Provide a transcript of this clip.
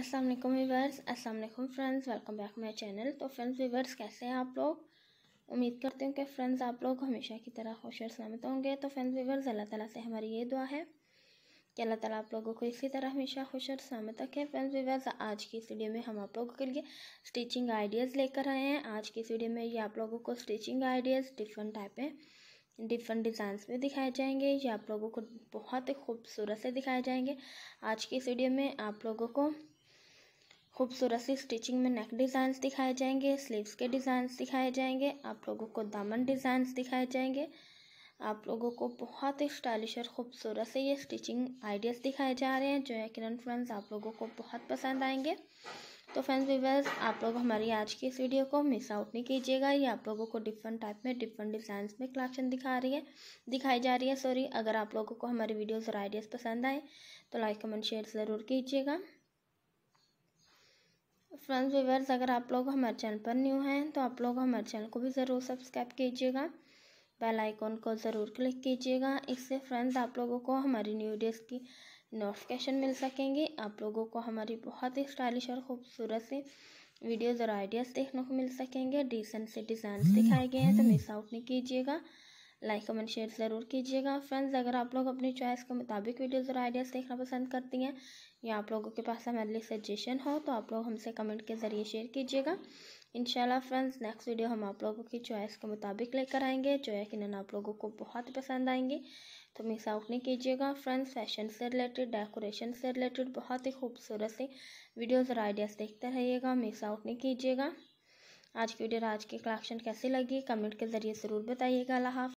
अस्सलाम वालेकुम वीवर्स अस्सलाम वालेकुम friends welcome back my channel तो फ्रेंड्स वीवर्स कैसे हैं आप लोग उम्मीद करते हूँ कि फ्रेंड्स आप लोग हमेशा की तरह खुश और सलामत होंगे तो फ्रेंड्स वीवर्स अल्लाह ताला से हमारी ये दुआ है कि अल्लाह ताला आप लोगों को इसी तरह हमेशा खुश और सलामत रखे फ्रेंड्स वीवर्स आज की इस वीडियो में हम आप लोगों के लिए स्टिचिंग आइडियाज़ लेकर आए हैं आज की इस वीडियो में ये आप लोगों को स्टिचिंग आइडियाज़ डिफरेंट टाइप में डिफरेंट डिज़ाइंस में दिखाए जाएंगे ये आप लोगों को बहुत ही खूबसूरत से दिखाए जाएंगे आज की इस वीडियो में आप लोगों को खूबसूरत सी स्टिचिंग में नेक डिज़ाइंस दिखाए जाएंगे स्लीव्स के डिज़ाइंस दिखाए जाएंगे आप लोगों को दामन डिज़ाइंस दिखाए जाएंगे आप लोगों को बहुत ही स्टाइलिश और ख़ूबसूरत से ये स्टिचिंग आइडियाज़ दिखाए जा रहे हैं जो है किरण फ्रेंड्स आप लोगों को बहुत पसंद आएंगे तो फ्रेंड्स वीवर्स आप लोग हमारी आज की इस वीडियो को मिस आउट नहीं कीजिएगा ये आप लोगों को डिफरेंट टाइप में डिफरेंट डिज़ाइंस में कलेक्शन दिखा रही है दिखाई जा रही है सॉरी अगर आप लोगों को हमारी वीडियोज़ और आइडियाज़ पसंद आए तो लाइक कमेंट शेयर ज़रूर कीजिएगा फ्रेंड्स व्यूवर्स अगर आप लोग हमारे चैनल पर न्यू हैं तो आप लोग हमारे चैनल को भी ज़रूर सब्सक्राइब कीजिएगा बेल आइकॉन को ज़रूर क्लिक कीजिएगा इससे फ्रेंड्स आप लोगों को हमारी न्यू डेज की नोटिफिकेशन मिल सकेंगी आप लोगों को हमारी बहुत ही स्टाइलिश और ख़ूबसूरत सी वीडियोज़ और आइडियाज़ देखने को मिल सकेंगे डिसेंट से डिज़ाइन दिखाए गए हैं तो मिस आउट नहीं कीजिएगा लाइक कमेंट शेयर ज़रूर कीजिएगा फ्रेंड्स अगर आप लोग अपनी चॉइस के मुताबिक वीडियोज़ और आइडियाज़ देखना पसंद करती हैं या आप लोगों के पास हमारे लिए सजेशन हो तो आप लोग हमसे कमेंट के ज़रिए शेयर कीजिएगा इंशाल्लाह फ्रेंड्स नेक्स्ट वीडियो हम आप लोगों की चॉइस के मुताबिक लेकर आएंगे जो यकीन आप लोगों को बहुत पसंद आएंगे तो मिस आउट नहीं कीजिएगा फ्रेंड्स फैशन से रिलेटेड डेकोरेशन से रिलेटेड बहुत ही खूबसूरत से वीडियोज़ और आइडियाज़ देखते रहिएगा मिस आउट नहीं कीजिएगा आज की वीडियो आज की कलेक्शन कैसी लगी कमेंट के ज़रिए ज़रूर बताइएगा अल्लाह